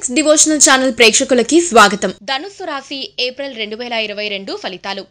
physics devotional channel ప్రేక్షకులకి స్వాగతం ధనుస్సు రాశి ఏప్రిల్ రెండు వేల ఇరవై రెండు ఫలితాలు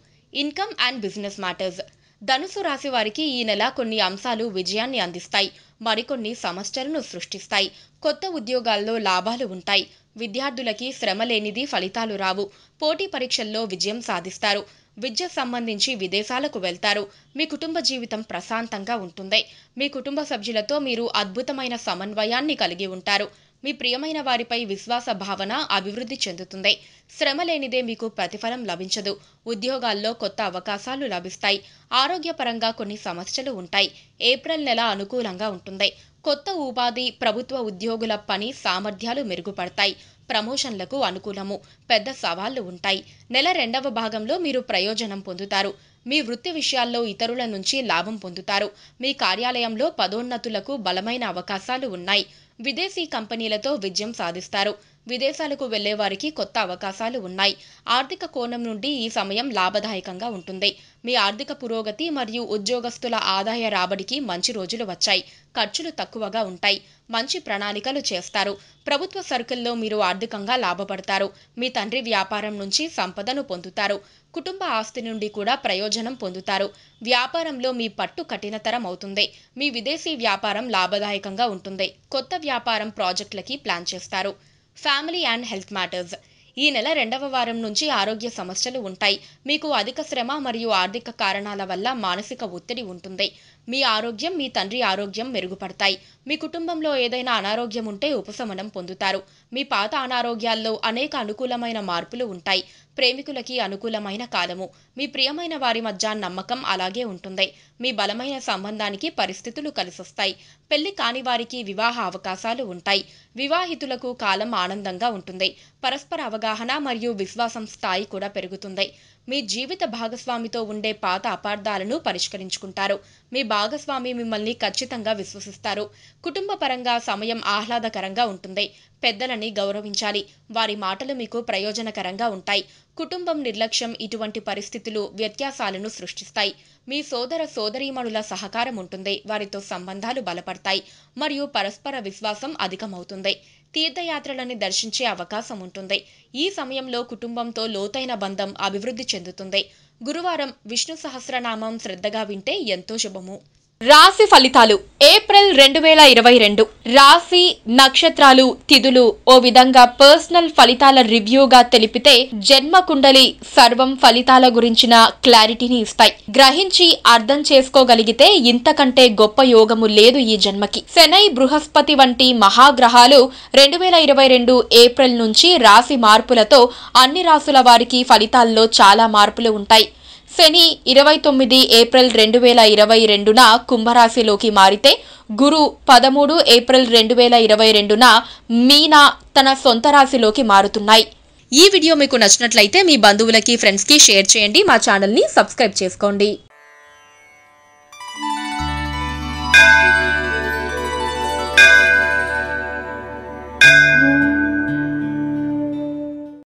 ఇన్కమ్ అండ్ బిజినెస్ మ్యాటర్స్ ధనుసు రాశి వారికి ఈ నెల కొన్ని అంశాలు విజయాన్ని అందిస్తాయి మరికొన్ని సమస్యలను సృష్టిస్తాయి కొత్త ఉద్యోగాల్లో లాభాలు ఉంటాయి విద్యార్థులకి శ్రమ లేనిది ఫలితాలు రావు పోటీ పరీక్షల్లో విజయం సాధిస్తారు విద్య సంబంధించి విదేశాలకు వెళ్తారు మీ కుటుంబ జీవితం ప్రశాంతంగా ఉంటుంది మీ కుటుంబ సభ్యులతో మీరు అద్భుతమైన సమన్వయాన్ని కలిగి ఉంటారు మీ ప్రియమైన వారిపై విశ్వాస భావన అభివృద్ధి చెందుతుంది శ్రమ లేనిదే మీకు ప్రతిఫలం లభించదు ఉద్యోగాల్లో కొత్త అవకాశాలు లభిస్తాయి ఆరోగ్యపరంగా కొన్ని సమస్యలు ఉంటాయి ఏప్రిల్ నెల అనుకూలంగా ఉంటుంది కొత్త ఉపాధి ప్రభుత్వ ఉద్యోగుల పని సామర్థ్యాలు మెరుగుపడతాయి ప్రమోషన్లకు అనుకూలము పెద్ద సవాళ్లు ఉంటాయి నెల రెండవ భాగంలో మీరు ప్రయోజనం పొందుతారు మీ వృత్తి విషయాల్లో ఇతరుల నుంచి లాభం పొందుతారు మీ కార్యాలయంలో పదోన్నతులకు బలమైన అవకాశాలు ఉన్నాయి విదేశీ కంపెనీలతో విజయం సాధిస్తారు విదేశాలకు వెళ్లే వారికి కొత్త అవకాశాలు ఉన్నాయి ఆర్థిక కోణం నుండి ఈ సమయం లాభదాయకంగా ఉంటుంది మీ ఆర్థిక పురోగతి మరియు ఉద్యోగస్తుల ఆదాయ రాబడికి మంచి రోజులు వచ్చాయి ఖర్చులు తక్కువగా ఉంటాయి మంచి ప్రణాళికలు చేస్తారు ప్రభుత్వ సర్కిల్లో మీరు ఆర్థికంగా లాభపడతారు మీ తండ్రి వ్యాపారం నుంచి సంపదను పొందుతారు కుటుంబ ఆస్తి నుండి కూడా ప్రయోజనం పొందుతారు వ్యాపారంలో మీ పట్టు కఠినతరం అవుతుంది మీ విదేశీ వ్యాపారం లాభదాయకంగా ఉంటుంది కొత్త వ్యాపారం ప్రాజెక్టులకి ప్లాన్ చేస్తారు ఫ్యామిలీ అండ్ హెల్త్ మ్యాటర్స్ ఈ నెల రెండవ వారం నుంచి ఆరోగ్య సమస్యలు ఉంటాయి మీకు అధిక శ్రమ మరియు ఆర్థిక కారణాల వల్ల మానసిక ఒత్తిడి ఉంటుంది మీ ఆరోగ్యం మీ తండ్రి ఆరోగ్యం మెరుగుపడతాయి మీ కుటుంబంలో ఏదైనా అనారోగ్యం ఉంటే ఉపశమనం పొందుతారు మీ పాత అనారోగ్యాల్లో అనేక అనుకూలమైన మార్పులు ఉంటాయి ప్రేమికులకి అనుకూలమైన కాలము మీ ప్రియమైన వారి మధ్య నమ్మకం అలాగే ఉంటుంది మీ బలమైన సంబంధానికి పరిస్థితులు కలిసొస్తాయి పెళ్లి కాని వారికి వివాహ అవకాశాలు ఉంటాయి వివాహితులకు కాలం ఆనందంగా ఉంటుంది పరస్పర అవగాహన మరియు విశ్వాసం స్థాయి కూడా పెరుగుతుంది మీ జీవిత భాగస్వామితో ఉండే పాత అపార్థాలను పరిష్కరించుకుంటారు మీ భాగస్వామి మిమ్మల్ని ఖచ్చితంగా విశ్వసిస్తారు కుటుంబ పరంగా సమయం ఆహ్లాదకరంగా ఉంటుంది పెద్దలని గౌరవించాలి వారి మాటలు మీకు ప్రయోజనకరంగా ఉంటాయి కుటుంబం నిర్లక్ష్యం ఇటువంటి పరిస్థితులు వ్యత్యాసాలను సృష్టిస్తాయి మీ సోదర సోదరీమణుల సహకారం ఉంటుంది వారితో సంబంధాలు బలపడతాయి మరియు పరస్పర విశ్వాసం అధికమవుతుంది తీర్థయాత్రలని దర్శించే అవకాశం ఉంటుంది ఈ సమయంలో కుటుంబంతో లోతైన బంధం అభివృద్ధి చెందుతుంది గురువారం విష్ణు సహస్రనామం శ్రద్ధగా వింటే ఎంతో శుభము రాశి ఫలితాలు ఏప్రిల్ రెండు వేల ఇరవై రెండు రాశి నక్షత్రాలు తిథులు ఓ విధంగా పర్సనల్ ఫలితాల రివ్యూగా తెలిపితే జన్మ కుండలి సర్వం ఫలితాల గురించిన క్లారిటీని ఇస్తాయి గ్రహించి అర్థం చేసుకోగలిగితే ఇంతకంటే గొప్ప యోగము లేదు ఈ జన్మకి శనై బృహస్పతి వంటి మహాగ్రహాలు రెండు వేల ఇరవై రెండు ఏప్రిల్ నుంచి రాశి మార్పులతో అన్ని రాసుల వారికి ఫలితాల్లో చాలా మార్పులు ఉంటాయి శని ఇరవై తొమ్మిది ఏప్రిల్ రెండు వేల ఇరవై రెండున కుంభరాశిలోకి మారితే గురు పదమూడు ఏప్రిల్ రెండు వేల ఇరవై రెండున మీనా తన సొంత రాశిలోకి మారుతున్నాయి ఈ వీడియో మీకు నచ్చినట్లయితే మీ బంధువులకి ఫ్రెండ్స్కి షేర్ చేయండి మా ఛానల్ని సబ్స్క్రైబ్ చేసుకోండి